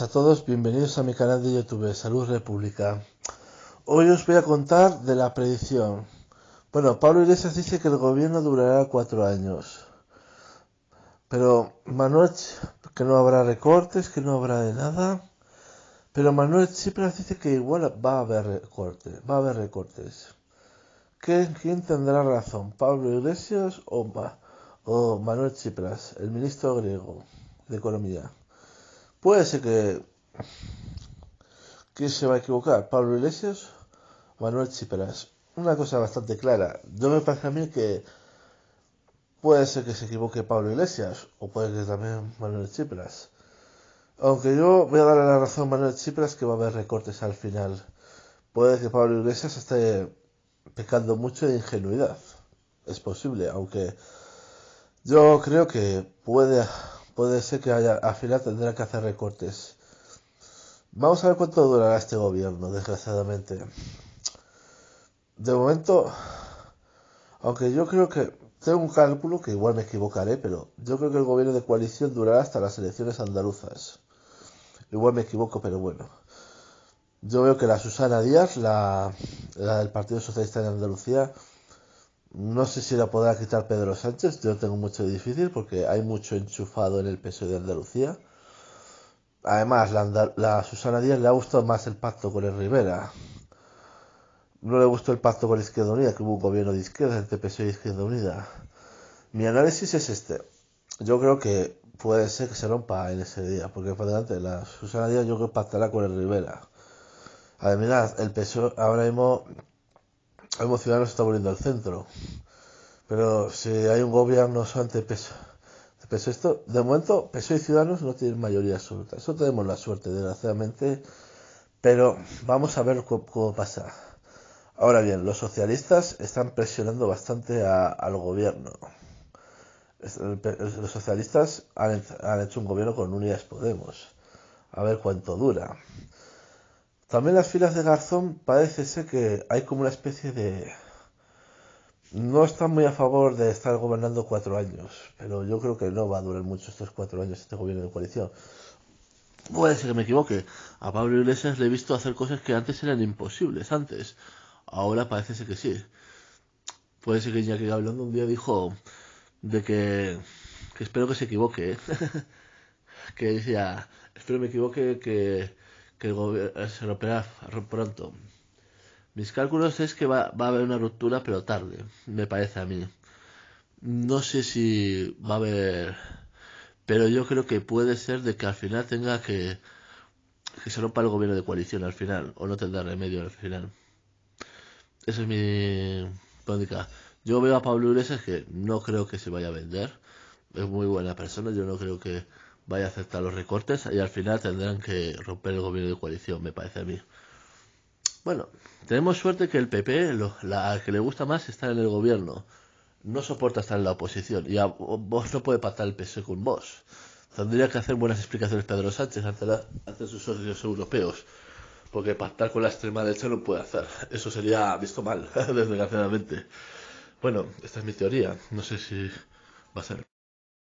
a todos, bienvenidos a mi canal de YouTube Salud República. Hoy os voy a contar de la predicción. Bueno, Pablo Iglesias dice que el gobierno durará cuatro años. Pero Manuel, que no habrá recortes, que no habrá de nada. Pero Manuel Chipras dice que igual va a haber recortes, va a haber recortes. ¿Quién, tendrá razón, Pablo Iglesias o, o Manuel Chipras, el ministro griego de Economía? Puede ser que, ¿Quién se va a equivocar Pablo Iglesias, Manuel Chiperas. Una cosa bastante clara. Yo me parece a mí que puede ser que se equivoque Pablo Iglesias o puede que también Manuel Chipras. Aunque yo voy a darle la razón a Manuel Chiperas que va a haber recortes al final. Puede que Pablo Iglesias esté pecando mucho de ingenuidad. Es posible, aunque yo creo que puede puede ser que haya, al final tendrá que hacer recortes. Vamos a ver cuánto durará este gobierno, desgraciadamente. De momento, aunque yo creo que tengo un cálculo que igual me equivocaré, pero yo creo que el gobierno de coalición durará hasta las elecciones andaluzas. Igual me equivoco, pero bueno. Yo veo que la Susana Díaz, la del Partido Socialista de Andalucía, no sé si la podrá quitar Pedro Sánchez, yo tengo mucho difícil porque hay mucho enchufado en el PSOE de Andalucía. Además, la, Susana Díaz le ha gustado más el pacto con el Rivera. No le gustó el pacto con Izquierda Unida, que hubo un gobierno de izquierda entre PSOE y Izquierda Unida. Mi análisis es este. Yo creo que puede ser que se rompa en ese día, porque para adelante la Susana Díaz yo creo que pactará con el Rivera. Además, el PSOE ahora mismo algunos ciudadanos se está volviendo al centro. Pero si hay un gobierno solamente peso, peso esto, de momento peso y Ciudadanos no tienen mayoría absoluta. Eso tenemos la suerte, desgraciadamente. Pero vamos a ver cómo, pasa. Ahora bien, los socialistas están presionando bastante al gobierno. Los socialistas han, han hecho un gobierno con Unidas Podemos. A ver cuánto dura. También las filas de Garzón parece ser que hay como una especie de... No están muy a favor de estar gobernando cuatro años, pero yo creo que no va a durar mucho estos cuatro años este gobierno de coalición. Puede ser que me equivoque. A Pablo Iglesias le he visto hacer cosas que antes eran imposibles, antes. Ahora parece ser que sí. Puede ser que ya que hablando un día dijo de que, que espero que se equivoque. ¿eh? que decía, espero me equivoque que que el gobierno eh, se romperá pronto. Mis cálculos es que va, a haber una ruptura, pero tarde, me parece a mí. No sé si va a haber, pero yo creo que puede ser de que al final tenga que que se rompa el gobierno de coalición al final, o no tendrá remedio al final. Esa es mi tónica. Yo veo a Pablo Iglesias que no creo que se vaya a vender. Es muy buena persona, yo no creo que vaya a aceptar los recortes y al final tendrán que romper el gobierno de coalición, me parece a mí. Bueno, tenemos suerte que el PP, la al que le gusta más, está en el gobierno. No soporta estar en la oposición y a, vos no puede pactar el PSOE con vos. Tendría que hacer buenas explicaciones Pedro Sánchez ante, ante sus socios europeos, porque pactar con la extrema derecha no puede hacer. Eso sería visto mal, desgraciadamente. Bueno, esta es mi teoría. No sé si va a ser.